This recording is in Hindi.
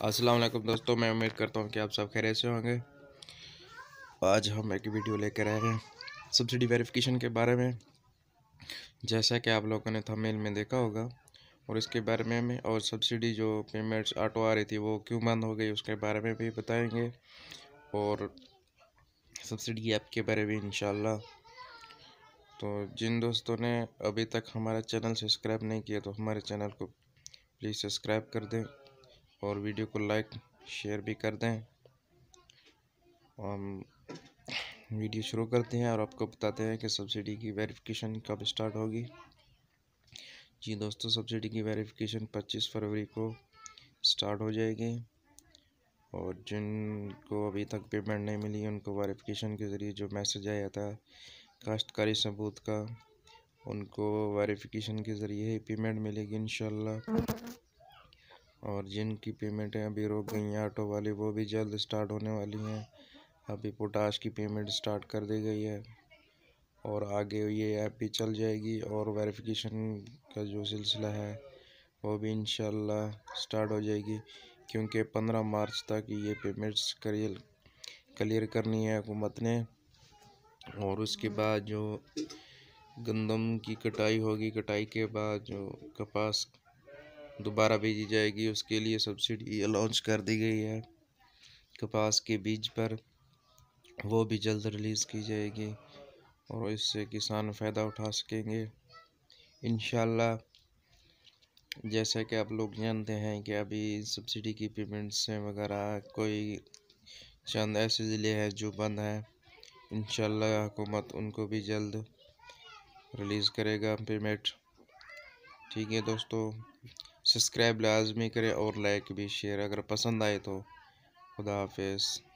अस्सलाम वालेकुम दोस्तों मैं उम्मीद करता हूँ कि आप सब खैर से होंगे आज हम एक वीडियो लेकर आए हैं सब्सिडी वेरिफिकेशन के बारे में जैसा कि आप लोगों ने थंबनेल में देखा होगा और इसके बारे में हमें और सब्सिडी जो पेमेंट्स ऑटो आ रही थी वो क्यों बंद हो गई उसके बारे में भी बताएंगे और सब्सिडी ऐप के बारे में इन तो जिन दोस्तों ने अभी तक हमारा चैनल सब्सक्राइब नहीं किया तो हमारे चैनल को प्लीज़ सब्सक्राइब कर दें और वीडियो को लाइक शेयर भी कर दें हम वीडियो शुरू करते हैं और आपको बताते हैं कि सब्सिडी की वेरिफिकेशन कब स्टार्ट होगी जी दोस्तों सब्सिडी की वेरिफिकेशन 25 फरवरी को स्टार्ट हो जाएगी और जिनको अभी तक पेमेंट नहीं मिली उनको वेरिफिकेशन के ज़रिए जो मैसेज आया था काश्तकारी सबूत का उनको वेरिफिकेशन के ज़रिए ही पेमेंट मिलेगी इन और जिनकी पेमेंटें अभी रुक गई हैं ऑटो वाली वो भी जल्द स्टार्ट होने वाली हैं अभी पोटाश की पेमेंट स्टार्ट कर दी गई है और आगे ये ऐप भी चल जाएगी और वेरिफिकेशन का जो सिलसिला है वो भी इन स्टार्ट हो जाएगी क्योंकि पंद्रह मार्च तक ये पेमेंट्स करियर क्लियर करनी है हुकूमत ने और उसके बाद जो गंदम की कटाई होगी कटाई के बाद जो कपास दोबारा भेजी जाएगी उसके लिए सब्सिडी लॉन्च कर दी गई है कपास के बीज पर वो भी जल्द रिलीज़ की जाएगी और इससे किसान फ़ायदा उठा सकेंगे इन जैसा कि आप लोग जानते हैं कि अभी सब्सिडी की पेमेंट्स वगैरह कोई चंद ऐसे ज़िले हैं जो बंद हैं इन शकूमत उनको भी जल्द रिलीज़ करेगा पेमेंट ठीक है दोस्तों सब्सक्राइब लाजमी करें और लाइक भी शेयर अगर पसंद आए तो खुदा